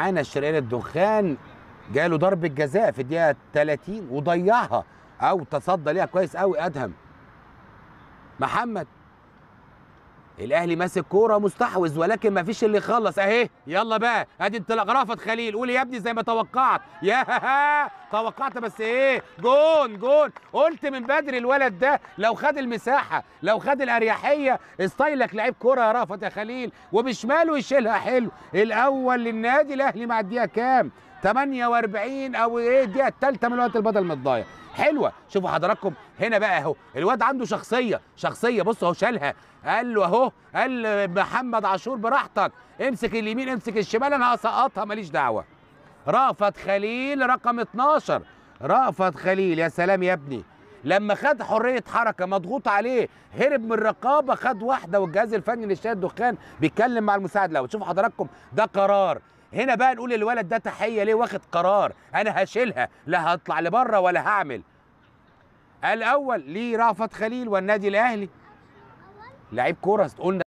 معانا الشرقيه للدخان جاله ضربه جزاء في الدقيقه 30 وضيعها او تصدى ليها كويس قوي ادهم محمد الاهلي ماسك كوره مستحوذ ولكن ما فيش اللي يخلص اهي يلا بقى ادي انطلاق رافض خليل قول يا ابني زي ما توقعت يا ها ها توقعت بس ايه جون جون قلت من بدري الولد ده لو خد المساحه لو خد الاريحيه ستايلك لعيب كوره يا رافض يا خليل وبشماله يشيلها حلو الاول للنادي الاهلي مع الدقيقه كام 48 او ايه الدقيقه الثالثه من الوقت البدل متضايع حلوه شوفوا حضراتكم هنا بقى اهو الواد عنده شخصيه شخصيه بص اهو شالها قال له اهو قال محمد عاشور براحتك امسك اليمين امسك الشمال انا هسقطها ماليش دعوه رأفت خليل رقم 12 رأفت خليل يا سلام يا ابني لما خد حريه حركه مضغوط عليه هرب من الرقابه خد واحده والجهاز الفني للشاهد الدخان بيتكلم مع المساعد الاول شوفوا حضراتكم ده قرار هنا بقى نقول الولد ده تحيه ليه واخد قرار انا هشيلها لا هطلع لبره ولا هعمل الاول ليه رأفت خليل والنادي الاهلي لعيب كوره قلنا